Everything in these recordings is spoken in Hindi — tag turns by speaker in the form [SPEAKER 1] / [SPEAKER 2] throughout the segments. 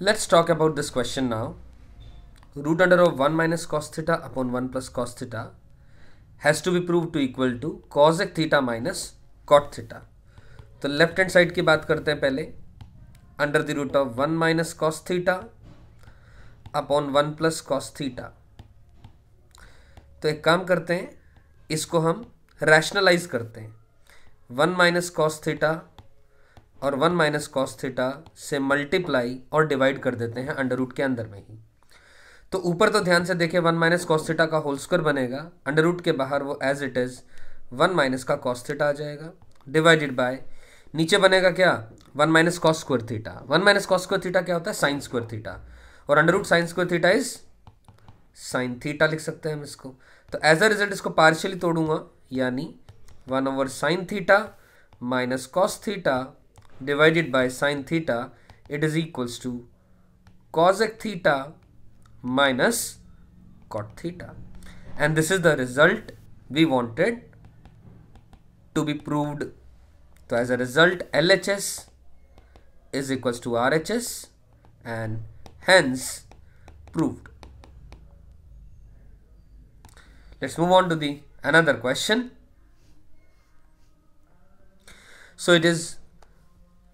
[SPEAKER 1] Let's talk about this question now. Root under of 1 minus cos theta upon 1 plus cos theta has to be proved to equal to cosec theta minus cot theta. तो लेफ्ट हैंड साइड की बात करते हैं पहले under the root of 1 minus cos theta upon 1 plus cos theta तो एक काम करते हैं इसको हम रैशनलाइज करते हैं 1 माइनस कॉस थीटा और वन माइनस कॉस थीटा से मल्टीप्लाई और डिवाइड कर देते हैं अंडर रूट के अंदर में ही तो ऊपर तो ध्यान से देखिए वन माइनस कॉस थीटा का होल स्क्वायर बनेगा अंडर रूट के बाहर वो as it is one minus का कॉस थीटा आ जाएगा डिवाइडेड बाय नीचे बनेगा क्या one minus cos square theta one minus cos square theta क्या होता है साइन स्क्वायर थीटा और under root sine square theta is sine theta लिख सकते हैं हम इसको तो एज अ रिजल्ट इसको पार्शियली तोड़ूंगा यानी one over sine theta minus cos theta divided by sine theta it is equals to cosec theta minus cot theta and this is the result we wanted to be proved so as a result LHS is equals to RHS and hence proved let's move on to the another question so it is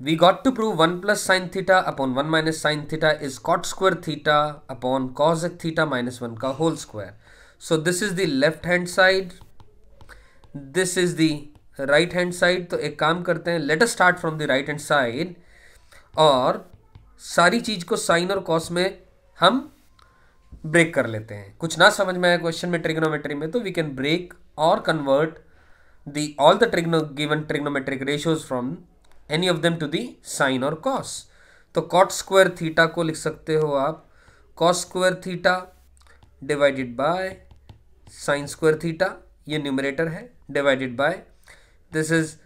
[SPEAKER 1] we got to prove 1 plus sin theta upon 1 minus sin theta is cot square theta upon cos theta minus 1 ka whole square. So this is the left hand side. This is the right hand side. तो ek kaam karte hain let us start from the right hand side aur sari cheez ko sin aur cos mein hum break kar lete hain kuch na samajh mein आया question mein trigonometry mein to we can break or convert the all the trigono given trigonometric ratios from any of them to the sine और कॉस तो कॉट स्क्वायर थीटा को लिख सकते हो आप cos square theta divided by sine square theta ये न्यूमरेटर है divided by this is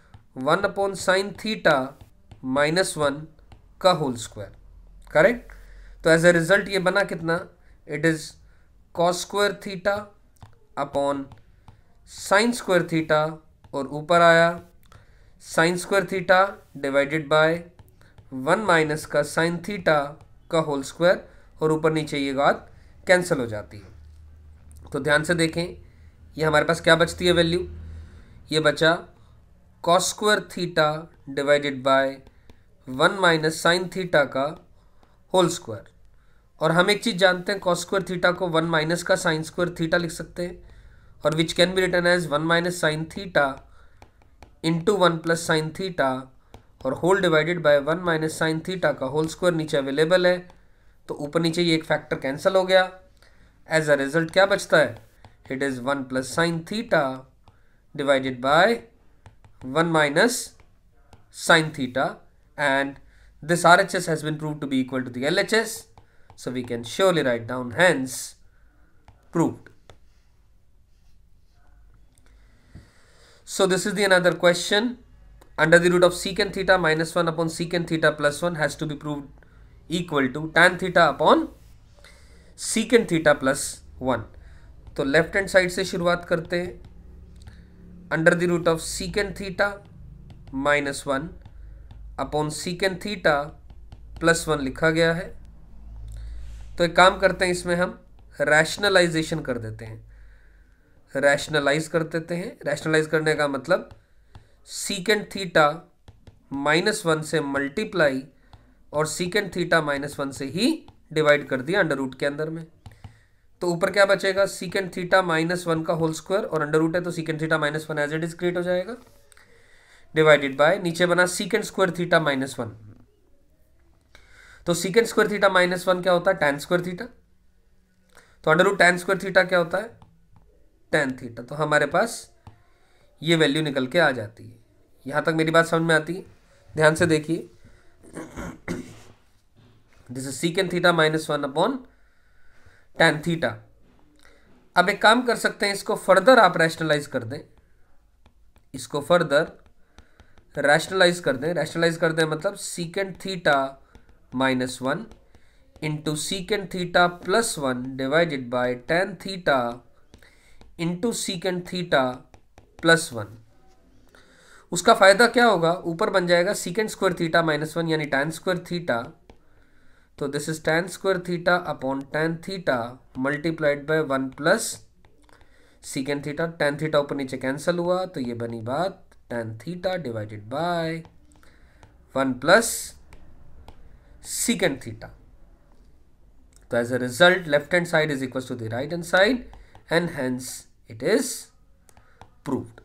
[SPEAKER 1] one upon sine theta minus one का होल स्क्वायर करेक्ट तो एज ए रिजल्ट ये बना कितना it is cos square theta upon sine square theta और ऊपर आया sine square theta divided by one minus का साइन थीटा का होल स्क्वायर और ऊपर नीचे ये बात कैंसिल हो जाती है तो ध्यान से देखें ये हमारे पास क्या बचती है वैल्यू ये बचा cos square theta divided by one minus sine theta का होल स्क्वायर और हम एक चीज़ जानते हैं कॉस स्क्वायर थीटा को वन माइनस का साइन स्क्वायर थीटा लिख सकते हैं और which can be written as one minus sine theta into one plus sine theta और whole divided by one minus sine theta का होल स्क्वायर नीचे अवेलेबल है तो ऊपर नीचे ये एक फैक्टर कैंसिल हो गया एज अ रिजल्ट क्या बचता है it is one plus sine theta divided by one minus sine theta as has been prove to be equal to the L H S so we can surely write down hence proved So this is the another question. Under the root of secant theta minus 1 upon secant theta plus 1 has to be proved equal to tan theta upon secant theta plus 1. तो left hand side से शुरुआत करते हैं under the root of secant theta minus one upon secant theta plus one लिखा गया है तो एक काम करते हैं इसमें हम रैशनलाइजेशन कर देते हैं रैशनलाइज कर देते हैं रैशनलाइज करने का मतलब सीकेंड थीटा माइनस वन से मल्टीप्लाई और सीकेंड थीटा माइनस वन से ही डिवाइड कर दिया अंडर रूट के अंदर में तो ऊपर क्या बचेगा सीकेंड थीटा माइनस वन का होल स्क्वायर और अंडर रूट है तो secant theta minus one as it is create हो जाएगा डिवाइडेड बाय नीचे बना secant square theta minus one तो secant square theta minus one क्या होता है टेन स्क्वायर थीटा तो under root tan square theta क्या होता है टेन थीटा तो हमारे पास ये वैल्यू निकल के आ जाती है यहाँ तक मेरी बात समझ में आती है ध्यान से देखिए this is secant theta minus one upon tan theta अब एक काम कर सकते हैं इसको फर्दर आप रैशनलाइज कर दें इसको फर्दर रैशनलाइज कर दें रैशनलाइज कर दें मतलब secant theta minus one into secant theta plus one divided by tan theta into secant theta plus one उसका फ़ायदा क्या होगा ऊपर बन जाएगा secant square theta minus one यानी टेन स्क्वायर थीटा तो this is tan square theta upon tan theta multiplied by one plus secant theta tan theta ऊपर नीचे कैंसिल हुआ तो ये बनी बात tan theta divided by one plus secant theta तो as a result left hand side is equal to the right hand side and hence it is proved.